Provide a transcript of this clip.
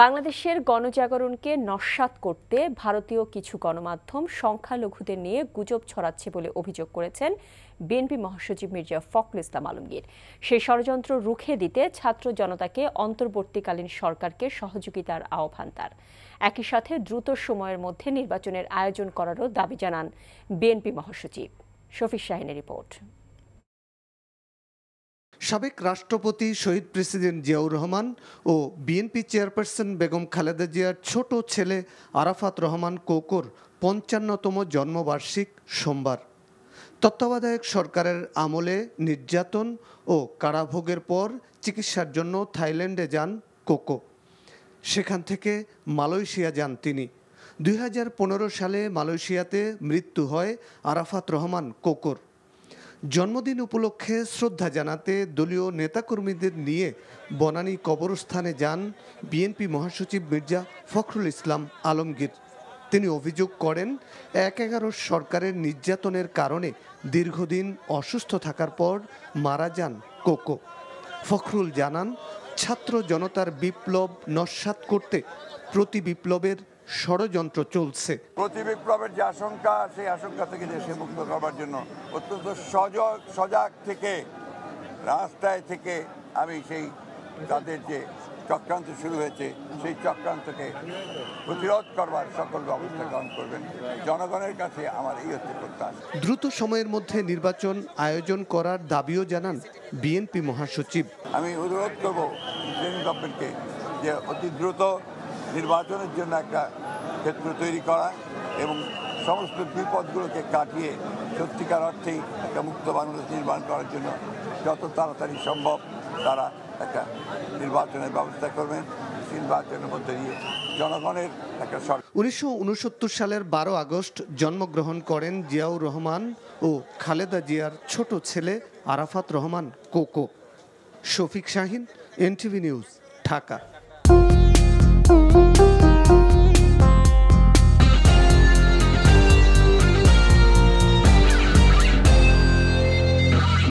বাংলাদেশের গণজাগরণকে নস্বাত করতে ভারতীয় কিছু গণমাধ্যম সংখ্যালঘুদের নিয়ে গুজব ছড়াচ্ছে বলে অভিযোগ করেছেন বিএনপি মহাসচিব মির্জা ফখরুল ইসলাম আলমগীর সেই ষড়যন্ত্র রুখে দিতে ছাত্র জনতাকে অন্তর্বর্তীকালীন সরকারকে সহযোগিতার আহ্বান তার একই সাথে দ্রুত সময়ের মধ্যে নির্বাচনের আয়োজন করারও দাবি জানান বিএনপি মহাসচিব শফিক শাহিনের রিপোর্ট সাবেক রাষ্ট্রপতি শহীদ প্রেসিডেন্ট জিয়াউর রহমান ও বিএনপি চেয়ারপারসন বেগম খালেদা জিয়ার ছোট ছেলে আরাফাত রহমান কোকর পঞ্চান্নতম জন্মবার্ষিক সোমবার তত্ত্বাবধায়ক সরকারের আমলে নির্যাতন ও কারাভোগের পর চিকিৎসার জন্য থাইল্যান্ডে যান কোকো সেখান থেকে মালয়েশিয়া যান তিনি দুই সালে মালয়েশিয়াতে মৃত্যু হয় আরাফাত রহমান কোকর জন্মদিন উপলক্ষে শ্রদ্ধা জানাতে দলীয় নেতাকর্মীদের নিয়ে বনানী কবরস্থানে যান বিএনপি মহাসচিব মির্জা ফখরুল ইসলাম আলমগীর তিনি অভিযোগ করেন এক এগারো সরকারের নির্যাতনের কারণে দীর্ঘদিন অসুস্থ থাকার পর মারা যান কোকো ফখরুল জানান ছাত্র জনতার বিপ্লব নস্বাত করতে প্রতি বিপ্লবের ষড়যন্ত্র চলছে প্রতি বিপ্লবের যে আশঙ্কা সেই আশঙ্কা থেকে দেশে মুক্ত করবার জন্য অত্যন্ত সজাগ সজাগ থেকে রাস্তায় থেকে আমি সেই তাদের যে চক্রান্ত শুরু হয়েছে সেই চক্রান্তকে প্রতিরোধ করবার সকল ব্যবস্থা গ্রহণ করবেন জনগণের কাছে আমার এই হচ্ছে প্রত্যাশা দ্রুত সময়ের মধ্যে নির্বাচন আয়োজন করার দাবিও জানান বিএনপি মহাসচিব আমি অনুরোধ করবো গভর্নমেন্টকে যে অতি দ্রুত নির্বাচনের জন্য একটা ক্ষেত্র তৈরি করা এবং সমস্ত বিপদগুলোকে কাটিয়ে সত্যিকার অর্থেই একটা মুক্ত বাংলাদেশ নির্মাণ করার জন্য যত তাড়াতাড়ি সম্ভব তারা একটা নির্বাচনের ব্যবস্থা করবেন নির্বাচনের মধ্যে দিয়ে জনগণের একটা উনিশশো সালের বারো আগস্ট জন্মগ্রহণ করেন জিয়াউর রহমান ও খালেদা জিয়ার ছোট ছেলে আরাফাত রহমান কোকো শফিক শাহিন এনটিভি নিউজ ঢাকা